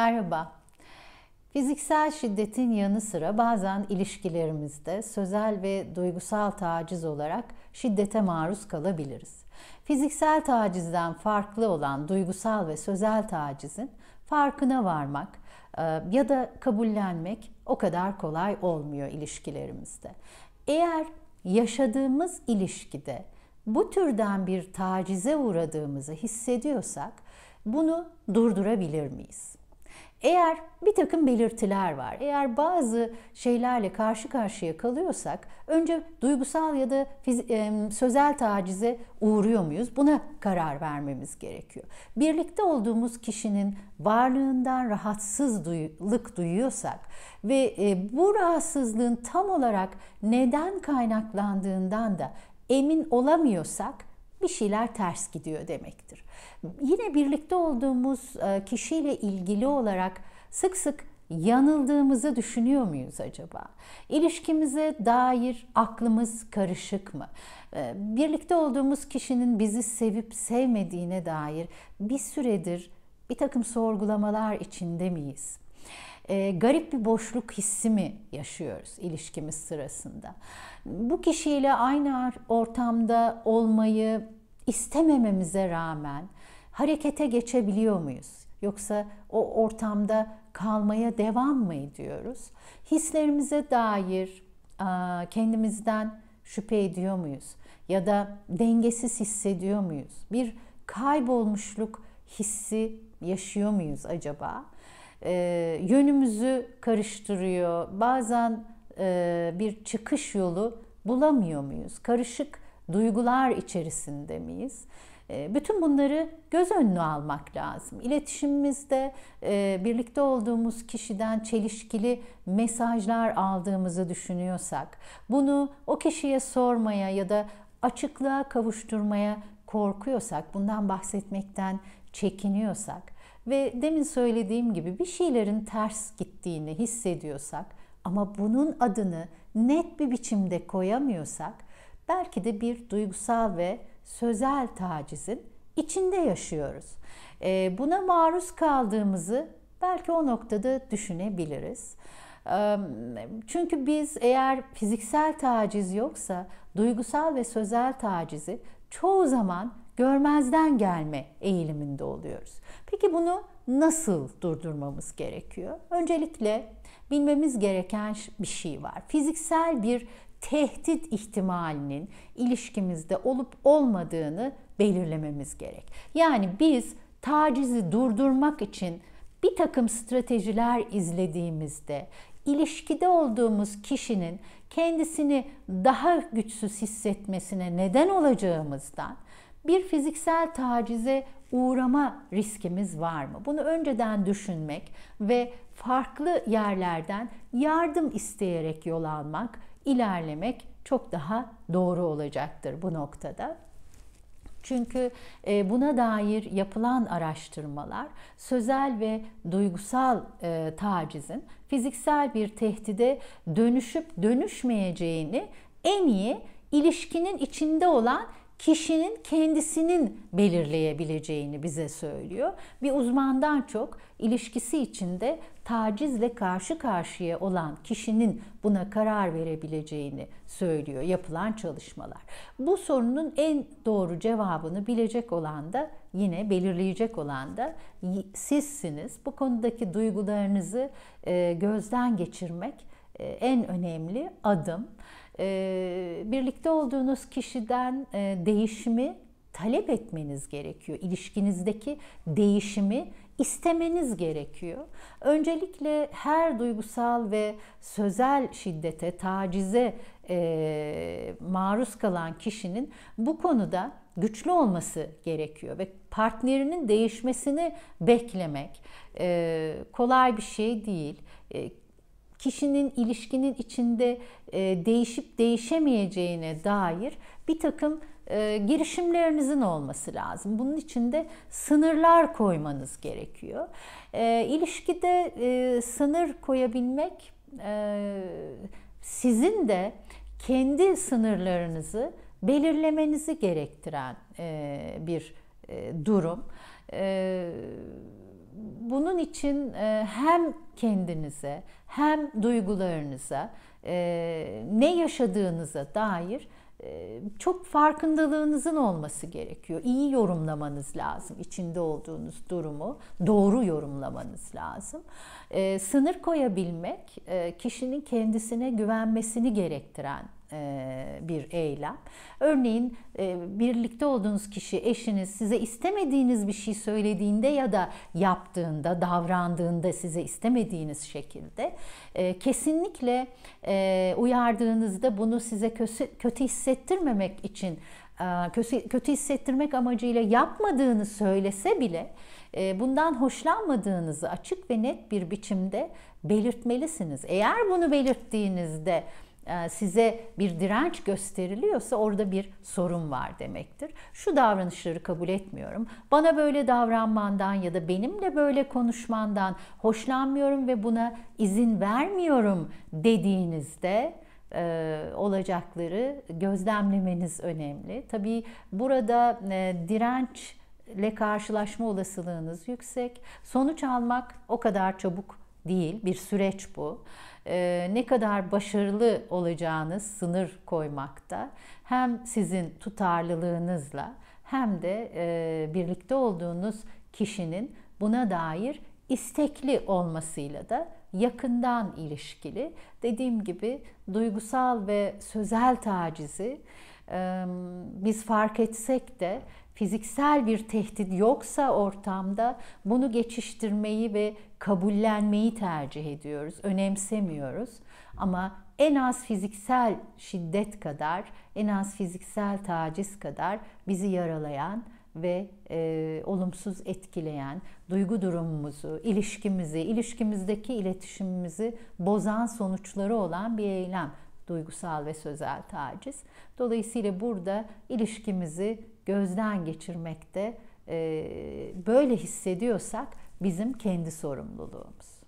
Merhaba. Fiziksel şiddetin yanı sıra bazen ilişkilerimizde sözel ve duygusal taciz olarak şiddete maruz kalabiliriz. Fiziksel tacizden farklı olan duygusal ve sözel tacizin farkına varmak e, ya da kabullenmek o kadar kolay olmuyor ilişkilerimizde. Eğer yaşadığımız ilişkide bu türden bir tacize uğradığımızı hissediyorsak bunu durdurabilir miyiz? Eğer bir takım belirtiler var, eğer bazı şeylerle karşı karşıya kalıyorsak önce duygusal ya da sözel tacize uğruyor muyuz? Buna karar vermemiz gerekiyor. Birlikte olduğumuz kişinin varlığından rahatsızlık duyuyorsak ve e, bu rahatsızlığın tam olarak neden kaynaklandığından da emin olamıyorsak bir şeyler ters gidiyor demektir. Yine birlikte olduğumuz e, kişiyle ilgili olarak sık sık yanıldığımızı düşünüyor muyuz acaba? İlişkimize dair aklımız karışık mı? E, birlikte olduğumuz kişinin bizi sevip sevmediğine dair bir süredir bir takım sorgulamalar içinde miyiz? e, garip bir boşluk hissi mi yaşıyoruz ilişkimiz sırasında? Bu kişiyle aynı ortamda olmayı istemememize rağmen harekete geçebiliyor muyuz? Yoksa o ortamda kalmaya devam mı ediyoruz? Hislerimize dair kendimizden şüphe ediyor muyuz? Ya da dengesiz hissediyor muyuz? Bir kaybolmuşluk hissi yaşıyor muyuz acaba? e, yönümüzü karıştırıyor. Bazen e, bir çıkış yolu bulamıyor muyuz? Karışık duygular içerisinde miyiz? Ee, bütün bunları göz önüne almak lazım. İletişimimizde e, birlikte olduğumuz kişiden çelişkili mesajlar aldığımızı düşünüyorsak, bunu o kişiye sormaya ya da açıklığa kavuşturmaya korkuyorsak, bundan bahsetmekten çekiniyorsak, ve demin söylediğim gibi bir şeylerin ters gittiğini hissediyorsak ama bunun adını net bir biçimde koyamıyorsak belki de bir duygusal ve sözel tacizin içinde yaşıyoruz. Ee, buna maruz kaldığımızı belki o noktada düşünebiliriz. Ee, çünkü biz eğer fiziksel taciz yoksa duygusal ve sözel tacizi çoğu zaman görmezden gelme eğiliminde oluyoruz. Peki bunu nasıl durdurmamız gerekiyor? Öncelikle bilmemiz gereken bir şey var. Fiziksel bir tehdit ihtimalinin ilişkimizde olup olmadığını belirlememiz gerek. Yani biz tacizi durdurmak için bir takım stratejiler izlediğimizde ilişkide olduğumuz kişinin kendisini daha güçsüz hissetmesine neden olacağımızdan bir fiziksel tacize uğrama riskimiz var mı? Bunu önceden düşünmek ve farklı yerlerden yardım isteyerek yol almak, ilerlemek çok daha doğru olacaktır bu noktada. Çünkü e, buna dair yapılan araştırmalar sözel ve duygusal e, tacizin fiziksel bir tehdide dönüşüp dönüşmeyeceğini en iyi ilişkinin içinde olan kişinin kendisinin belirleyebileceğini bize söylüyor. Bir uzmandan çok ilişkisi içinde tacizle karşı karşıya olan kişinin buna karar verebileceğini söylüyor yapılan çalışmalar. Bu sorunun en doğru cevabını bilecek olan da yine belirleyecek olan da sizsiniz. Bu konudaki duygularınızı e, gözden geçirmek e, en önemli adım. Ee, birlikte olduğunuz kişiden e, değişimi talep etmeniz gerekiyor. İlişkinizdeki değişimi istemeniz gerekiyor. Öncelikle her duygusal ve sözel şiddete, tacize e, maruz kalan kişinin bu konuda güçlü olması gerekiyor ve partnerinin değişmesini beklemek e, kolay bir şey değil kişinin ilişkinin içinde e, değişip değişemeyeceğine dair bir takım e, girişimlerinizin olması lazım. Bunun için de sınırlar koymanız gerekiyor. E, ilişkide sınır koyabilmek sizin de kendi sınırlarınızı belirlemenizi gerektiren bir durum bunun için e, hem kendinize hem duygularınıza e, ne yaşadığınıza dair e, çok farkındalığınızın olması gerekiyor. İyi yorumlamanız lazım içinde olduğunuz durumu. Doğru yorumlamanız lazım. Sınır koyabilmek kişinin kendisine güvenmesini gerektiren bir eylem. Örneğin birlikte olduğunuz kişi, eşiniz size istemediğiniz bir şey söylediğinde ya da yaptığında, davrandığında size istemediğiniz şekilde kesinlikle uyardığınızda bunu size kötü hissettirmemek için kötü hissettirmek amacıyla yapmadığını söylese bile bundan hoşlanmadığınızı açık ve net bir biçimde belirtmelisiniz. Eğer bunu belirttiğinizde e, size bir direnç gösteriliyorsa orada bir sorun var demektir. Şu davranışları kabul etmiyorum. Bana böyle davranmandan ya da benimle böyle konuşmandan hoşlanmıyorum ve buna izin vermiyorum dediğinizde e, olacakları gözlemlemeniz önemli. Tabii burada e, dirençle karşılaşma olasılığınız yüksek. Sonuç almak o kadar çabuk değil. Bir süreç bu. E, ne kadar başarılı olacağınız sınır koymakta hem sizin tutarlılığınızla hem de e, birlikte olduğunuz kişinin buna dair istekli olmasıyla da yakından ilişkili. Dediğim gibi duygusal ve sözel tacizi biz fark etsek de fiziksel bir tehdit yoksa ortamda bunu geçiştirmeyi ve kabullenmeyi tercih ediyoruz, önemsemiyoruz. Ama en az fiziksel şiddet kadar, en az fiziksel taciz kadar bizi yaralayan ve e, olumsuz etkileyen duygu durumumuzu, ilişkimizi, ilişkimizdeki iletişimimizi bozan sonuçları olan bir eylem duygusal ve sözel taciz. Dolayısıyla burada ilişkimizi gözden geçirmekte böyle hissediyorsak bizim kendi sorumluluğumuz.